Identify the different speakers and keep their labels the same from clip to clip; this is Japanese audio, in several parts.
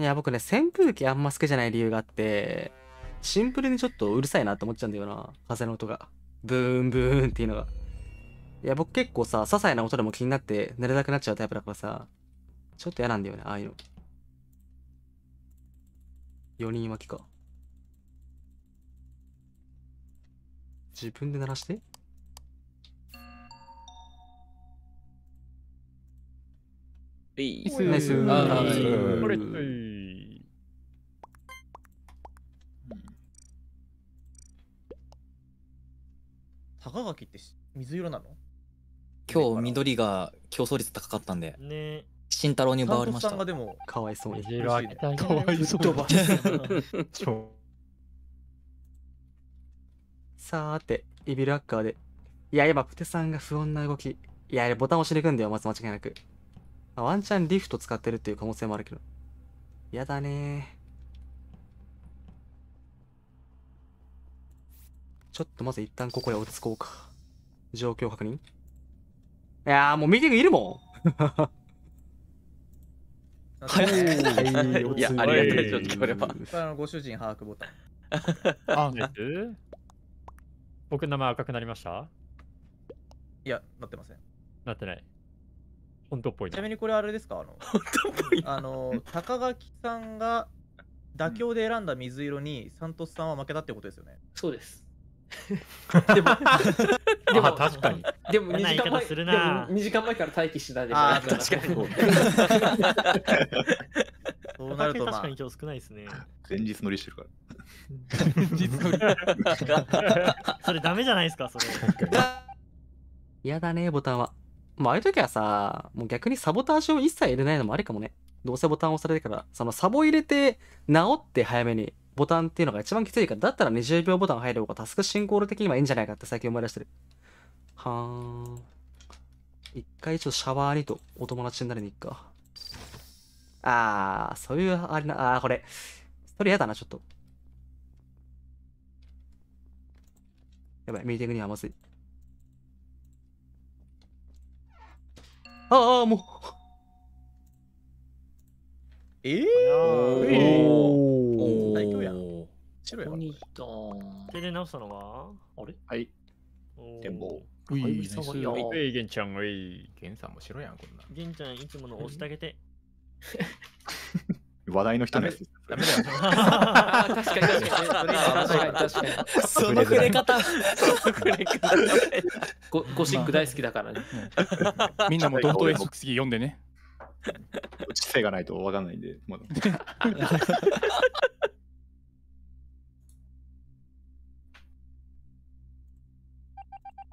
Speaker 1: いや、僕ね、扇風機あんま好きじゃない理由があって、シンプルにちょっとうるさいなって思っちゃうんだよな。風の音が。ブーンブーンっていうのが。いや、僕結構さ、些細な音でも気になって寝れなくなっちゃうタイプだからさ、ちょっと嫌なんだよね、ああいうの。4人巻きか。自分で鳴らして
Speaker 2: Peace.
Speaker 3: 高垣って水色なの
Speaker 4: 今日緑が競争率高かったんで。ね慎太郎に奪われました。かわい
Speaker 1: そうに。かわいそう。さーて、イビルアッカーで。いや、やっぱプテさんが不穏な動き。いや、ボタン押していくんだよ、まず間違いなく。ワンチャンリフト使ってるっていう可能性もあるけど。やだねちょっとまず一旦ここへ落ち着こうか。状況確認いやーもうミーティングいるもん早
Speaker 3: い。いや、ありがたい、ちょっは。あのご主人把握ボタン。
Speaker 5: あ、僕の名前赤くなりました
Speaker 3: いや、なってません。
Speaker 5: なってない。本当っぽいち
Speaker 3: なみにこれあれですかあの本当っぽいあの高垣さんが妥協で選んだ水色にサントスさんは負けたってことですよね、
Speaker 5: そうです でもでも確かにでも2時間前するな2時間前から待機してたであ確かにそうなると、まあ、確かに今日少ないですね
Speaker 3: 前日乗りしてるから前日乗り それダメじゃないですかそれ
Speaker 1: 嫌だねボタンはまあ、ああいう時はさ、もう逆にサボタージュを一切入れないのもありかもね。どうせボタン押されてから、そのサボ入れて、直って早めにボタンっていうのが一番きついから、だったら20秒ボタン入る方がタスク進行的にはいいんじゃないかって最近思い出してる。はーん。一回ちょっとシャワーにとお友達になりに行くか。あー、そういう、あれな、あー、これ。それ嫌だな、ちょっと。やばい、ミーティングにはまずい。
Speaker 2: ああ、もう。
Speaker 5: ええー。おお。最強や。
Speaker 2: 白や。にいた。
Speaker 5: 手で直したのはあれはい。展望。うい、さまよ。えい、げんちゃん、うい。げんさんも白やん、こんな。げんちゃん、いつもの押してあげて。話題の人です。確かに確かに。
Speaker 3: そのくれ方。
Speaker 6: それゴゴシック大好きだからね。
Speaker 1: みんなもドット
Speaker 6: SX 読んでね。知性がないとわかんないんで、まだ。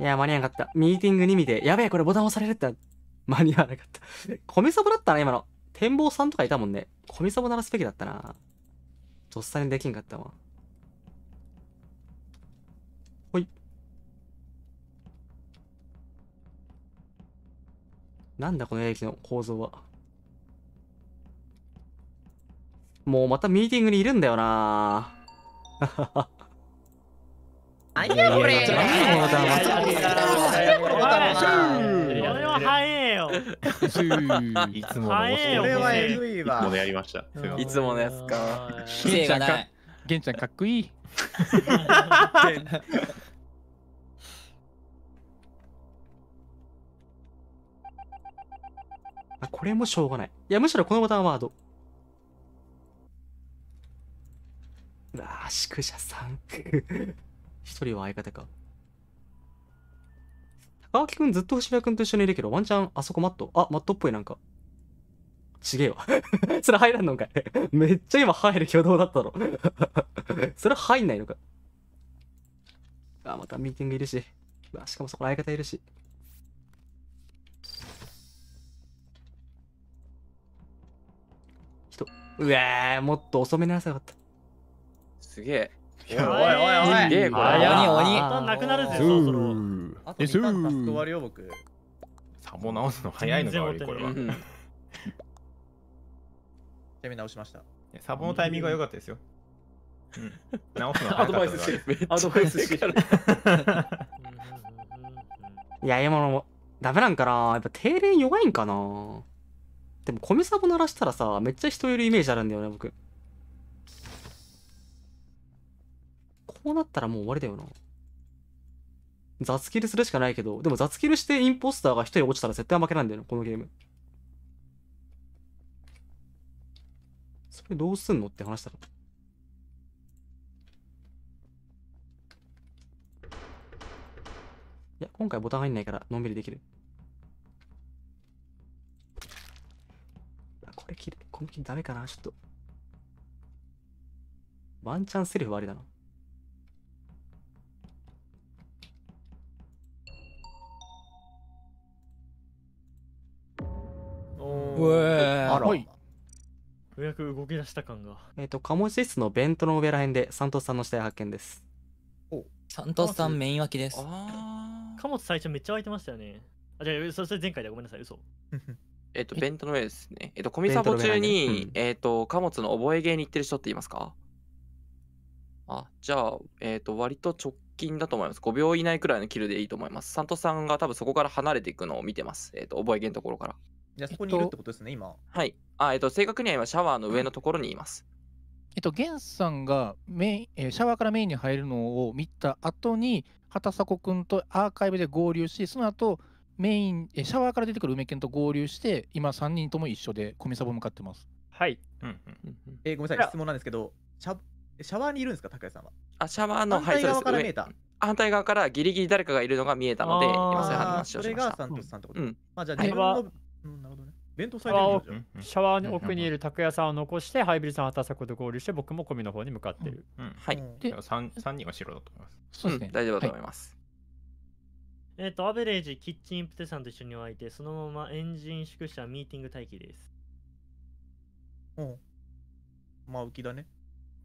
Speaker 1: いや、間に合わなかった。ミーティングに見て、やべえ、これボタン押されるって間に合わなかった。米サボだったな、今の。展望さんとかいたもんね。コミサボ鳴らすべきだったな。とっさにできんかったわ。ほい。なんだこの駅の構造は。もうまたミーティングにいるんだよな。何やこれは早えよ。
Speaker 2: いつものこれはえぐいわ。いつものやりました。いつものやつか。げんちゃんか、げんちゃんかっこいい。
Speaker 1: あ、これもしょうがない。いや、むしろこのボタンワード。うわぁ、宿舎さん。一人は相方か。青木くんずっと星田くんと一緒にいるけど、ワンチャン、あそこマットあ、マットっぽいなんか。ちげえわ。それ入らんのかい めっちゃ今入る挙動だったろ それ入んないのか。あ、またミーティングいるし。うわ、しかもそこ相方いるし。人。うわもっと遅めなさよかった。
Speaker 2: すげえ。おいおいおい。すげえ、これ。鬼、鬼。なくなるぜ、そろ
Speaker 5: そろ。あと2ターンタス終わよ、僕。サボ直すの早いのが悪これは。攻
Speaker 3: め直しました。サボのタイミングが良かったですよ。うん、直すの早かったアドバイスアドバイスしてる。
Speaker 1: いや、今のもダメなんかな。やっぱ定連弱いんかな。でも、米サボ鳴らしたらさ、めっちゃ人いるイメージあるんだよね、僕。こうなったらもう終わりだよな。雑キルするしかないけど、でも雑キルしてインポスターが一人落ちたら絶対負けなんだよな、このゲーム。それどうすんのって話だから。いや、今回ボタン入んないから、のんびりできる。これきる。このルダメかな、ちょっと。ワンチャンセリフはありだな。
Speaker 5: あら、ようやく動き出した感が
Speaker 1: えっ、ー、と鴨モ室のベントの上らへんでサントスさんの死体発見です
Speaker 3: おサントスさんメイン脇ですああ鴨最初めっちゃ湧いてましたよねあじゃあそして前回でごめんなさい嘘
Speaker 2: えっと、ベントの上ですね。えっと、コミサボ中に、ねうん、えっと、貨物の覚え芸に行ってる人っていますかあ、じゃあ、えっと、割と直近だと思います。5秒以内くらいのキルでいいと思います。サントさんが多分そこから離れていくのを見てます。えっと、覚え芸のところから。
Speaker 3: じゃあそこにいるってこ
Speaker 2: とですね、今。はい。あ、えっと、正確には今、シャワーの上のところにいます。
Speaker 6: えっと、ゲンさんがメイン、えー、シャワーからメインに入るのを見た後に、畑迫君とアーカイブで合流し、その後、メイン、えー、シャワーから出てくる梅健と合流して、今3人とも一緒で、コミサボ向かってます。
Speaker 5: はい。
Speaker 2: うんうん、う
Speaker 3: んえー、ごめんなさい、質問なんですけど、シャシャワーにいるんですか、高橋さんは。あ、シャワーの、はい、
Speaker 2: 反対側から見えた。反対側からギリギリ誰かがいるのが見えたので、今それ話をしました。それがサントスさ
Speaker 5: んってこと、うん、まあじゃあ自分のうん、なるほどね。弁当サイドシャワーの奥にいる拓也さんを残して、ハイブリッドさんは田作と合流して、僕もコミの方に向かってる。うんうん、はい。で、3, 3人は白だ
Speaker 2: と思います。そうですね。大丈夫だと思います。
Speaker 5: はい、えっ、ー、と、アベレージ、キッチンプテさんと一緒において、そのままエンジン宿舎、ミーティング待機です。
Speaker 4: うん。まあ、浮きだね。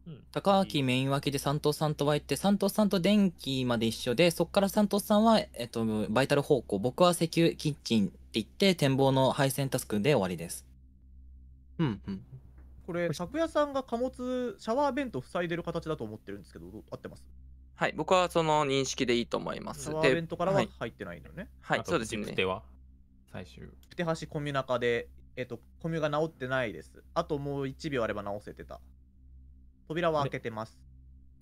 Speaker 4: うん、高明メイン脇で三藤さんと湧いて三藤さんと電気まで一緒でそこから三藤さんは、えっと、バイタル方向僕は石油キッチンって言って展望の配線タスクで終わりです。
Speaker 1: うんうん。
Speaker 3: これ、拓也さんが貨物、シャワー弁当塞いでる形だと思ってるんですけど、合ってます
Speaker 2: はい、僕はその認識でいいと思います。シャワー弁当からは入ってないんね。はい、はい、そうですね。プテは
Speaker 3: 最終。プテ橋コミュ中で、えっ、と、コミュが直ってないです。あともう1秒あれば直せてた。扉は開けてます。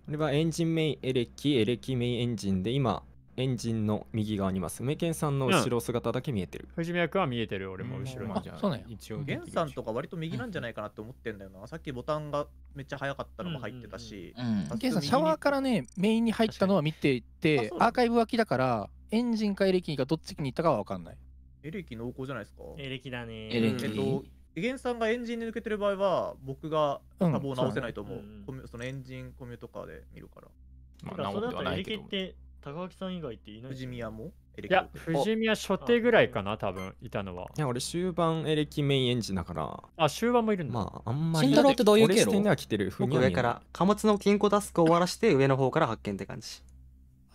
Speaker 5: これはエンジンメインエレキ、エレキメインエンジンで今、エンジンの右側にいます梅健さんの後ろ姿だけ見えてる、
Speaker 3: 藤宮君は見えてる俺も後ろに、そうね。一応源さんとか割と右なんじゃないかなって思ってんだよな、さっきボタンがめっちゃ早かったのも入ってたし源、うんさんシャ
Speaker 6: ワーからねメインに入ったのは見ていてアーカイブ脇だからエンジンかエレキがどっちに行ったかは分かんない
Speaker 3: エレキ濃厚じゃないですかエレキだねエレキ、えっとゲンさんがエンジンで抜けてる場合は僕が多分直せないと思ううん、そうね、そのエンジンコミュとかで見るからまあ、それだと高垣さん以外っていない。宮も
Speaker 5: エレキいや、富士宮初手ぐらいかな、多分いたのは。いや、俺終盤エレキメインエンジンだから。あ、終盤もいるんだ。まあ、あんまり。慎太郎ってどういう経路俺は来てる。僕上から、貨物の金庫タスクを終わらして、上の方から発見って
Speaker 1: 感じ。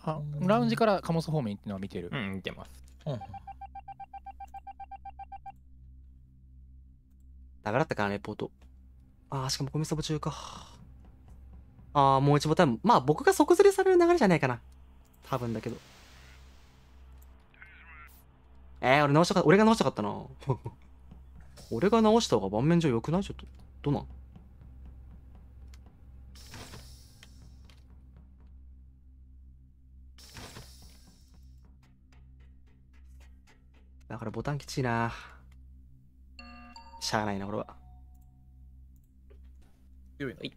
Speaker 6: あ、ラウンジから貨物方面っていうのは見てる。うん、見てます。うん。
Speaker 1: だからったから、レポート。あしかもごみそぼ中か。あもう一ボタン。まあ僕が即ずれされる流れじゃないかな。多分だけど。えー、俺直したか、俺が直したかったな。俺が直した方が盤面上良くないちょっと。どうなんだからボタンきちいな。しゃあないな、俺は。
Speaker 5: 強いはい。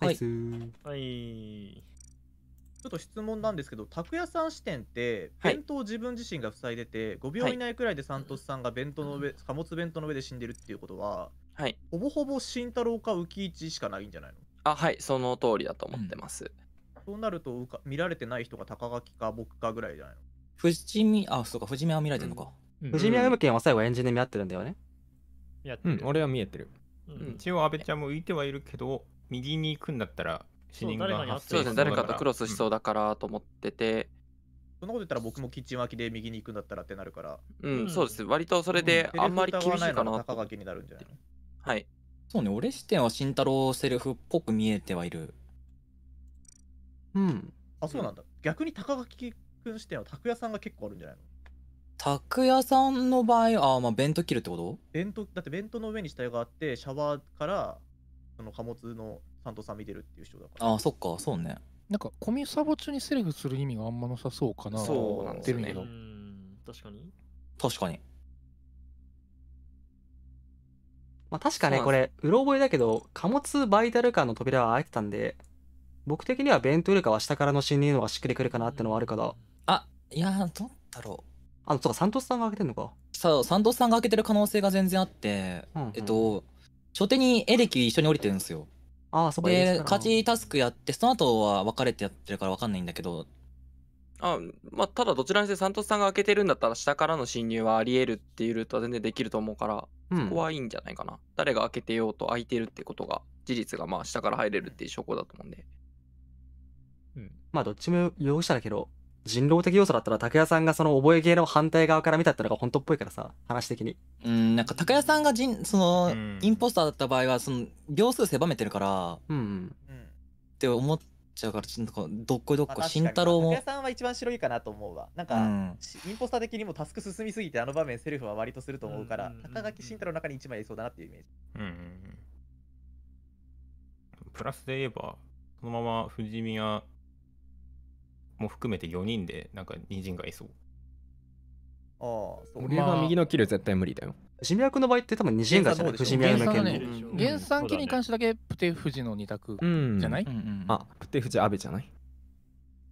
Speaker 5: はい。スい。はい。
Speaker 3: ちょっと質問なんですけど、拓也さん視点って、弁当を自分自身が塞いでて、5秒以内くらいでサントスさんが弁当の上、貨物弁当の上で死んでるっていうことは、はいほぼほぼ慎太郎か浮市しかないんじゃないのあはいその通りだと思ってますそうなるとうか見られてない人が高垣か僕かぐらいじゃないの藤見、あ、そうか、藤見は見られてるのか。
Speaker 5: 藤見は無
Speaker 1: んは最後エンジンで見合ってるんだよね。
Speaker 5: やうん俺は見えてる。うん一応、安倍ちゃんも浮いてはいるけど、右に行くんだったら、死人が発生そうですね、誰かとクロスしそ
Speaker 3: う
Speaker 2: だからと思ってて、
Speaker 3: そんなこと言ったら僕もキッチン脇で右に行くんだったらってなるから。うん、うんそ
Speaker 2: うです。割とそれであんまり厳しいかな高。垣になるんじゃないのはい。そうね、俺
Speaker 4: 視点は慎太郎セルフっぽく見えてはいる。
Speaker 3: うん。あ、そうなんだ。逆に高垣君視点は拓也さんが結構あるんじゃないの拓也
Speaker 4: さんの場合、ああ、まあ、弁当切るってこと
Speaker 3: 弁当だって弁当の上に死体があってシャワーからその貨物のサントさん見てるっていう人だか
Speaker 4: らああそっかそうね
Speaker 6: なんかコミサボ中にセリフする意味があんまなさそうかなそうなんですよね
Speaker 3: 確かに
Speaker 4: 確かに
Speaker 1: まあ確かねこれうろ覚えだけど貨物バイタルカーの扉は開いてたんで僕的にはベントゥルカは下からの侵入のがしっくりくるかなってのはあるから
Speaker 4: あいやどう
Speaker 1: だろうあのそうかサントスさんが開けてん
Speaker 4: のかそうサントスさんが開けてる可能性が全然あって、うんうん、えっと初手にエレキ一緒に降りてるんですよああ、そこで、勝ちタスクやって、その後は別れてやってるから分かんないんだけど。
Speaker 2: あまあ、ただどちらにせよ、サントスさんが開けてるんだったら、下からの侵入はあり得るっていうルートは全然できると思うから、怖そこはいいんじゃないかな。誰が開けてようと開いてるってことが、事実がまあ下から入れるっていう証拠だと思うんで。うん、まあ、
Speaker 1: どっちも容疑者だけど、人狼的要素だったら拓哉さんがその覚え芸の反対側から見たってのが本当っぽいからさ話的にうんなんか拓哉さんがじんその、うん、インポスターだった場合はその
Speaker 4: 秒数狭めてるからうん、うん、
Speaker 3: っ
Speaker 4: て思っちゃうからちょっとどっこいどっこ、まあ、慎太郎も拓哉
Speaker 3: さんは一番白いかなと思うわなんか、うん、インポスター的にもタスク進みすぎてあの場面セルフは割とすると思うから、高垣慎太郎の中に一枚いそうだなっていうイメージ
Speaker 5: うん、うん、プラスで言えばそのまま藤宮も含めて4人でなんか人参がいそうああそう俺は右のキル絶対無理だよ藤宮君の場合って多分二人がじゃない藤宮の件ね
Speaker 6: 原産機に関してだけプテフジの2択じゃない、うんう
Speaker 5: ん、あプテフジアベじゃない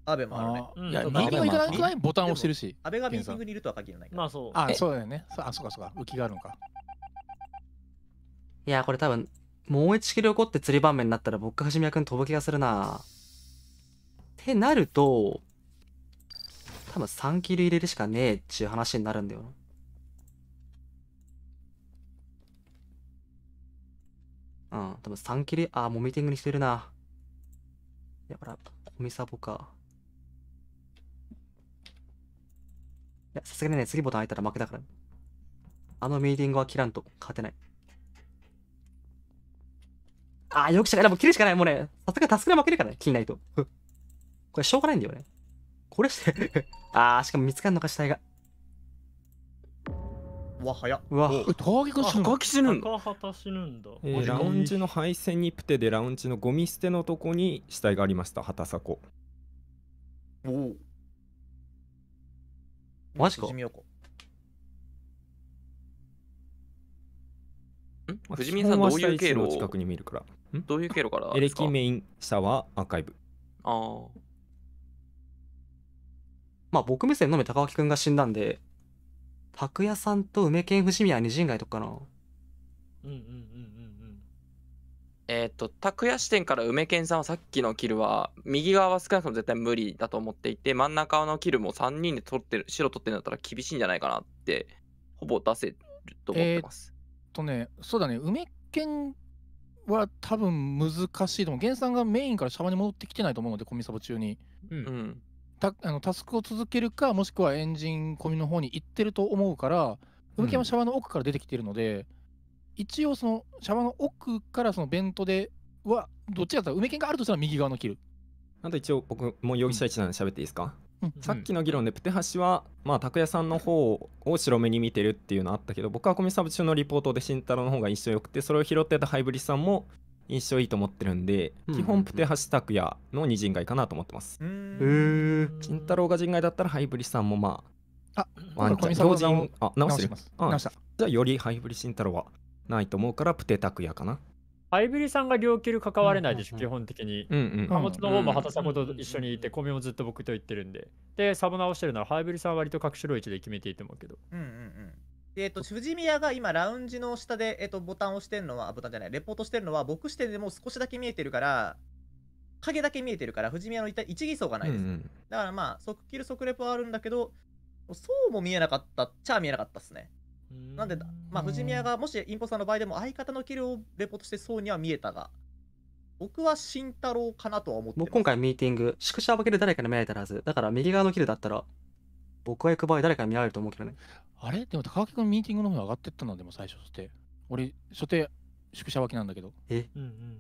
Speaker 3: 安倍もあるね。いや、右のいかなくないボタン押してるし。安倍がミーティングにいるとは限らないまあそう。あ、そ
Speaker 6: うだよね。あ、そうかそうか。浮きがあるのか。
Speaker 1: いや、これ多分、もう一キル起こって釣り盤面になったら僕がはじめやくん飛ぶ気がするな。ってなると、多分3キル入れるしかねえっちゅう話になるんだよな。うん、多分3切ル、あ、もうミーティングにしてるな。いや、ほら、コミサボか。いや、さすがにね、次ボタン開いたら負けだから。あのミーティングは切らんと勝てない。あー、よくしゃない。もう切るしかない。もうね、さすがに助けで負けるからね、切んないと。これしょうがないんだよね。これして あー、しかも見つかんのか、死体が。
Speaker 3: う
Speaker 5: わ、早っ。うわ、高木が高木死ぬんだ。高畑ぬんラウンジの配線にプテでラウンジのゴミ捨てのとこに死体がありました、畑迫。お
Speaker 3: お。マジか。
Speaker 2: 藤見さんどういう経路近
Speaker 5: くに見るから。どういう経路からエレキメイン、シャワー、アーカイブ。ああ。まあ僕目線のみ高脇くんが死んだんで、拓
Speaker 1: 也さんと梅健伏見は二陣街とかかな。うんうんうんうんう
Speaker 2: ん。えー、っと、拓也視点から梅健さんはさっきのキルは、右側は少なくとも絶対無理だと思っていて、真ん中のキルも3人で取ってる、白取ってるんだったら厳しいんじゃないかなって、ほぼ出せる
Speaker 6: と思ってます。えー、とね、そうだね、梅健は多分難しいと思う。源さんがメインからシャに戻ってきてないと思うので、コミサボ中に。うん、うんたあのタスクを続けるかもしくはエンジン込みの方に行ってると思うから梅木はシャワーの奥から出てきてるので、一応そのシャワーの奥からそのベントではどっちだったら梅木があるとしたら右側の切る
Speaker 5: あと一応僕も容疑者一なんで喋っていいですか、うんさっきの議論でプテハシはまあ拓哉さんの方を白目に見てるっていうのあったけど僕はコミサブ中のリポートで慎太郎の方が印象良くてそれを拾ってたハイブリさんも印象いいと思ってるんで、うん、基本プテハシタクヤの二人外かなと思ってます。へえ。金太郎が人外だったらハイブリさんもまあ、あ、ワンチャン、強陣、あ、直してる。あ直した。じゃあよりハイブリ慎太郎はないと思うからプテタクヤかな。ハイブリさんが両キル関われないでしょ、うんうんうん、基本的に。うんうん。貨物の方も畑さんと一緒にいて、コミもずっと僕と言ってるんで。で、サボ直してるなら、ハイブリさんは割と各種類位で決めていいと思うけど。うんうんうん。
Speaker 3: えっと、藤宮が今、ラウンジの下で、えっと、ボタンを押してるのは、ボタンじゃない、レポートしてるのは、僕視点でもう少しだけ見えてるから、影だけ見えてるから、藤宮の一義装がないです。うんうん、だからまあ、即キル即レポはあるんだけど、そうも見えなかったっちゃ見えなかったっすね。なんで、まあ、藤宮がもしインポさんの場合でも相方のキルをレポートしてそうには見えたが、僕は慎太郎かなとは思
Speaker 1: ってう今回ミーティング、宿舎分ける誰かに見られたはず。だから右側のキルだったら、僕が行く場合、誰かに見られると思うけどね。あれでも高木君ミーティングの方に
Speaker 6: 上がってったのでも最初って。俺、所定、宿舎脇なんだけど。え、
Speaker 1: うんうん、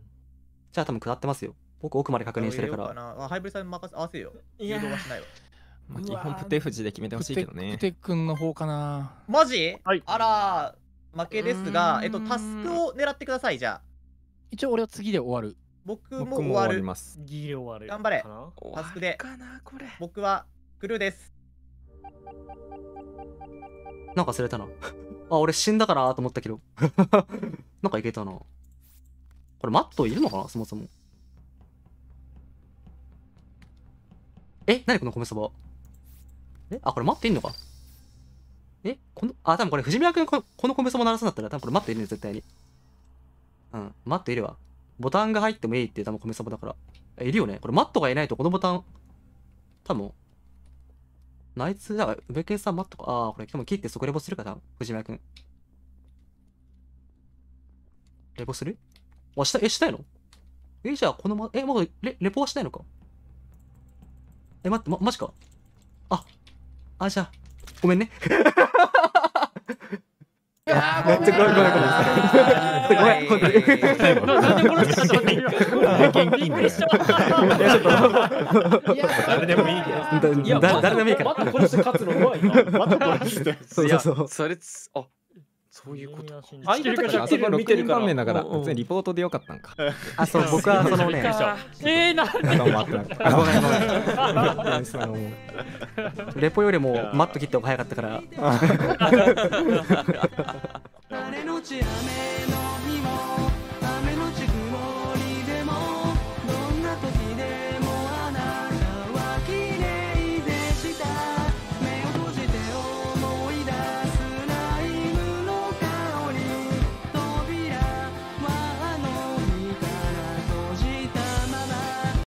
Speaker 1: じゃあ多分下ってますよ。僕奥まで確認してるから。
Speaker 3: かハイブリさん任せ合わせよ。誘導はしないわ。
Speaker 1: まあ、基本プテフジで決めてほしいけどね。プ
Speaker 3: テ君の方かな。マジ、はい、あら、負けですが、えっと、タスクを狙ってください、じゃあ。一応俺は次で終わる。僕も終わる。ギリ終わる。頑張れ。タスクで。僕はクルーです。
Speaker 1: なんか忘れたな あ、俺死んだからと思ったけど なんかいけたな。これマットいるのかなそもそも。え何この米そばえあ、これ待っていんのかえこの、あ、多分これ藤宮君この米そば鳴らすんだったら多分これ待っているね、絶対に。うん、マットいるわ。ボタンが入ってもいいって多分米そばだから。いるよねこれマットがいないとこのボタン、多分あ、いつ、だから、ウベケさん待っとか、ああ、これ、でも切ってそこレボするかな藤間くん。レポするあ、した、え、したいのえ、じゃあ、このま、え、まレ、レポはしたいのかえ、待って、ま、マじかあ、あ、じゃあ、ごめんね。いめっちゃ怖い怖い怖い。ごめん、本当に。なんで殺したとごめん、びっくりした。いや、ちょっと。誰でもいいけど。誰でもいいから。また殺して勝つのうまいな。また殺して。いう
Speaker 5: そうそう。そあそういうこと。あ方からあそこ6番目だから、普通にリポートでよかったんか。あ、そう、僕はそのね、えー、なんで
Speaker 1: 待っレポよりもマット切った方が早かったか
Speaker 2: ら。